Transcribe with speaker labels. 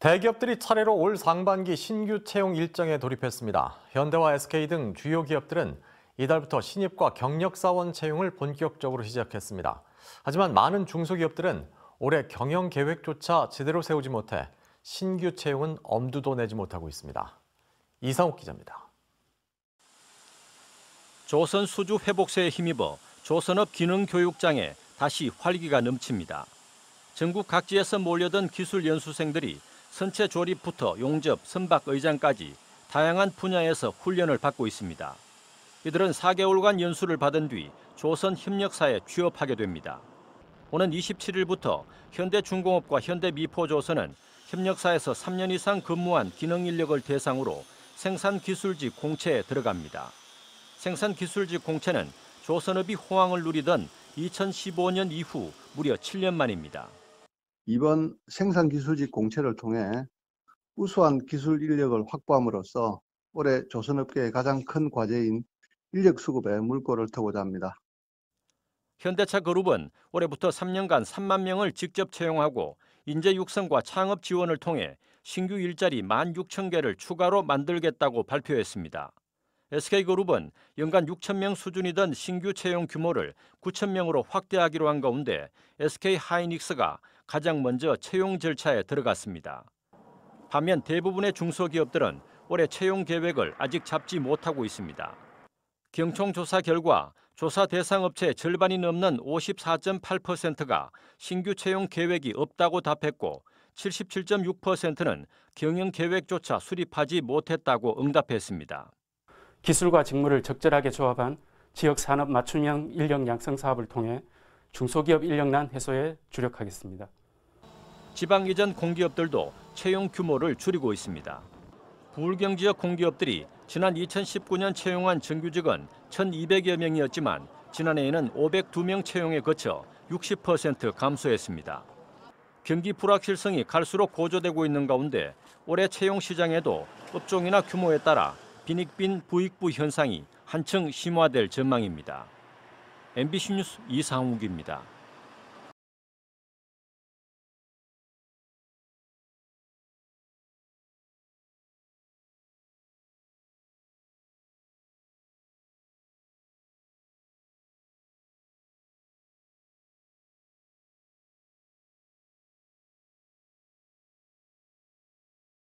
Speaker 1: 대기업들이 차례로 올 상반기 신규 채용 일정에 돌입했습니다. 현대와 SK 등 주요 기업들은 이달부터 신입과 경력사원 채용을 본격적으로 시작했습니다. 하지만 많은 중소기업들은 올해 경영 계획조차 제대로 세우지 못해 신규 채용은 엄두도 내지 못하고 있습니다. 이상욱 기자입니다. 조선 수주 회복세에 힘입어 조선업
Speaker 2: 기능교육장에 다시 활기가 넘칩니다. 전국 각지에서 몰려든 기술 연수생들이 선체 조립부터 용접, 선박 의장까지 다양한 분야에서 훈련을 받고 있습니다. 이들은 4개월간 연수를 받은 뒤 조선 협력사에 취업하게 됩니다. 오는 27일부터 현대중공업과 현대미포조선은 협력사에서 3년 이상 근무한 기능 인력을 대상으로 생산기술직 공채에 들어갑니다. 생산기술직 공채는 조선업이 호황을 누리던 2015년 이후 무려 7년 만입니다.
Speaker 3: 이번 생산기술직 공채를 통해 우수한 기술 인력을 확보함으로써 올해 조선업계의 가장 큰 과제인 인력 수급에 물꼬를 트고자 합니다.
Speaker 2: 현대차 그룹은 올해부터 3년간 3만 명을 직접 채용하고 인재 육성과 창업 지원을 통해 신규 일자리 1만 6천 개를 추가로 만들겠다고 발표했습니다. SK그룹은 연간 6천 명 수준이던 신규 채용 규모를 9천 명으로 확대하기로 한 가운데 SK하이닉스가 가장 먼저 채용 절차에 들어갔습니다. 반면 대부분의 중소기업들은 올해 채용 계획을 아직 잡지 못하고 있습니다. 경총 조사 결과 조사 대상 업체 절반이 넘는 54.8%가 신규 채용 계획이 없다고 답했고 77.6%는 경영 계획조차 수립하지 못했다고 응답했습니다. 기술과 직무를 적절하게 조합한 지역 산업 맞춤형 인력 양성 사업을 통해 중소기업 인력난 해소에 주력하겠습니다. 지방이전 공기업들도 채용 규모를 줄이고 있습니다. 부울경 지역 공기업들이 지난 2019년 채용한 정규직은 1,200여 명이었지만 지난해에는 502명 채용에 거쳐 60% 감소했습니다. 경기 불확실성이 갈수록 고조되고 있는 가운데 올해 채용 시장에도 업종이나 규모에 따라 빈익빈 부익부 현상이 한층 심화될 전망입니다. MBC 뉴스
Speaker 1: 이상욱입니다.